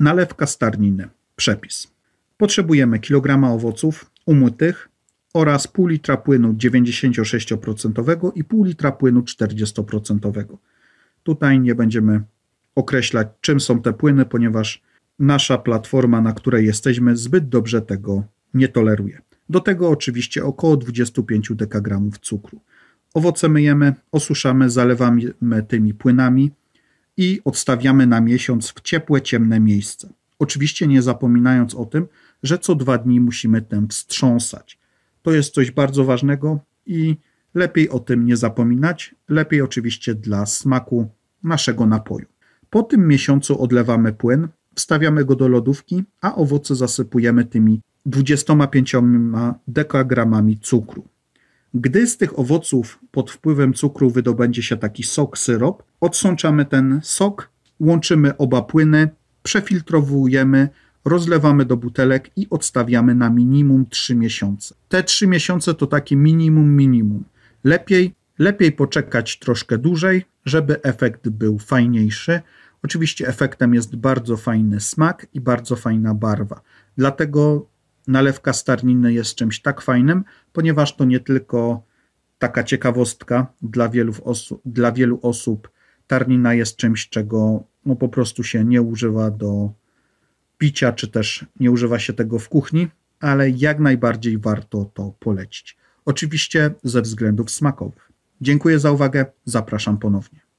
Nalewka starniny. Przepis. Potrzebujemy kilograma owoców umytych oraz pół litra płynu 96% i pół litra płynu 40%. Tutaj nie będziemy określać, czym są te płyny, ponieważ nasza platforma, na której jesteśmy, zbyt dobrze tego nie toleruje. Do tego oczywiście około 25 dekagramów cukru. Owoce myjemy, osuszamy, zalewamy tymi płynami, i odstawiamy na miesiąc w ciepłe, ciemne miejsce. Oczywiście nie zapominając o tym, że co dwa dni musimy ten wstrząsać. To jest coś bardzo ważnego i lepiej o tym nie zapominać, lepiej oczywiście dla smaku naszego napoju. Po tym miesiącu odlewamy płyn, wstawiamy go do lodówki, a owoce zasypujemy tymi 25 dekagramami cukru. Gdy z tych owoców pod wpływem cukru wydobędzie się taki sok, syrop, odsączamy ten sok, łączymy oba płyny, przefiltrowujemy, rozlewamy do butelek i odstawiamy na minimum 3 miesiące. Te 3 miesiące to takie minimum minimum. Lepiej, lepiej poczekać troszkę dłużej, żeby efekt był fajniejszy. Oczywiście efektem jest bardzo fajny smak i bardzo fajna barwa. Dlatego nalewka starniny jest czymś tak fajnym, ponieważ to nie tylko taka ciekawostka dla wielu, osu, dla wielu osób. Tarnina jest czymś, czego no, po prostu się nie używa do picia, czy też nie używa się tego w kuchni, ale jak najbardziej warto to polecić. Oczywiście ze względów smakowych. Dziękuję za uwagę, zapraszam ponownie.